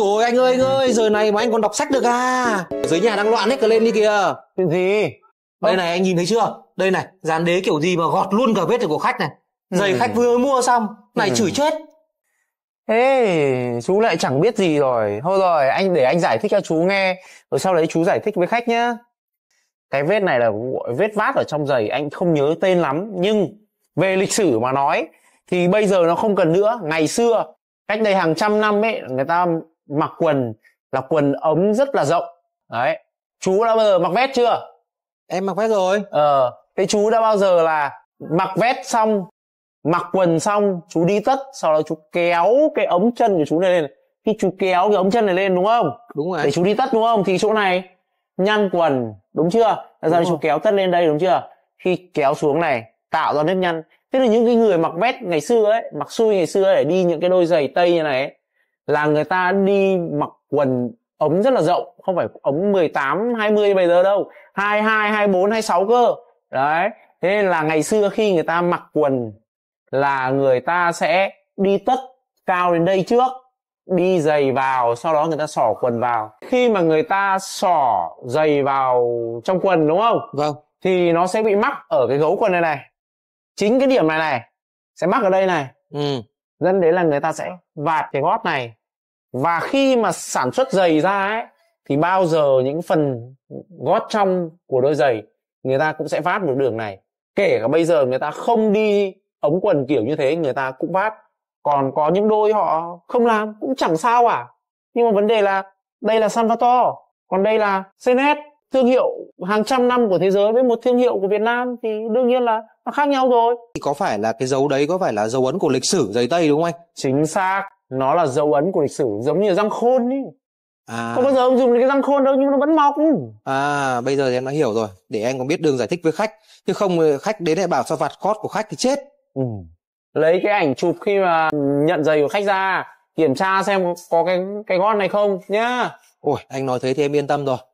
Úi rồi anh ơi anh ơi, giờ này mà anh còn đọc sách được à? Dưới nhà đang loạn hết cả lên đi kìa. Chuyện gì? Đây này anh nhìn thấy chưa? Đây này, dàn đế kiểu gì mà gọt luôn cả vết của khách này. Giày ừ. khách vừa mua xong, này ừ. chửi chết. Ê, chú lại chẳng biết gì rồi. Thôi rồi, anh để anh giải thích cho chú nghe, rồi sau đấy chú giải thích với khách nhá. Cái vết này là vết vát ở trong giày, anh không nhớ tên lắm, nhưng về lịch sử mà nói thì bây giờ nó không cần nữa, ngày xưa cách đây hàng trăm năm ấy người ta mặc quần là quần ống rất là rộng đấy chú đã bao giờ mặc vest chưa em mặc vest rồi ờ thế chú đã bao giờ là mặc vest xong mặc quần xong chú đi tất sau đó chú kéo cái ống chân của chú này lên khi chú kéo cái ống chân này lên đúng không đúng rồi để chú đi tất đúng không thì chỗ này nhăn quần đúng chưa là ra chú kéo tất lên đây đúng chưa khi kéo xuống này tạo ra nếp nhăn tức là những cái người mặc vest ngày xưa ấy mặc xui ngày xưa ấy, để đi những cái đôi giày tây như này ấy, là người ta đi mặc quần ống rất là rộng không phải ống 18 20 bây giờ đâu 22 24 26 cơ đấy thế nên là ngày xưa khi người ta mặc quần là người ta sẽ đi tất cao đến đây trước đi giày vào sau đó người ta xỏ quần vào khi mà người ta xỏ giày vào trong quần đúng không vâng thì nó sẽ bị mắc ở cái gấu quần này này chính cái điểm này này sẽ mắc ở đây này ừ dẫn đến là người ta sẽ ờ. vạt cái gót này và khi mà sản xuất giày ra ấy thì bao giờ những phần gót trong của đôi giày người ta cũng sẽ vát một đường này kể cả bây giờ người ta không đi ống quần kiểu như thế người ta cũng vát còn có những đôi họ không làm cũng chẳng sao à. nhưng mà vấn đề là đây là Salvatore còn đây là Senet thương hiệu hàng trăm năm của thế giới với một thương hiệu của Việt Nam thì đương nhiên là nó khác nhau rồi. Có phải là cái dấu đấy có phải là dấu ấn của lịch sử giấy tây đúng không anh? Chính xác, nó là dấu ấn của lịch sử giống như răng khôn ấy. À. Có bao giờ ông dùng cái răng khôn đâu nhưng nó vẫn mọc. À bây giờ thì em đã hiểu rồi, để anh có biết đường giải thích với khách. Chứ không ờ, khách đến lại bảo sao vạt cót của khách thì chết. Ừ. Lấy cái ảnh chụp khi mà nhận giày của khách ra, kiểm tra xem có cái cái gót này không nhá. Ôi anh nói thế thì em yên tâm rồi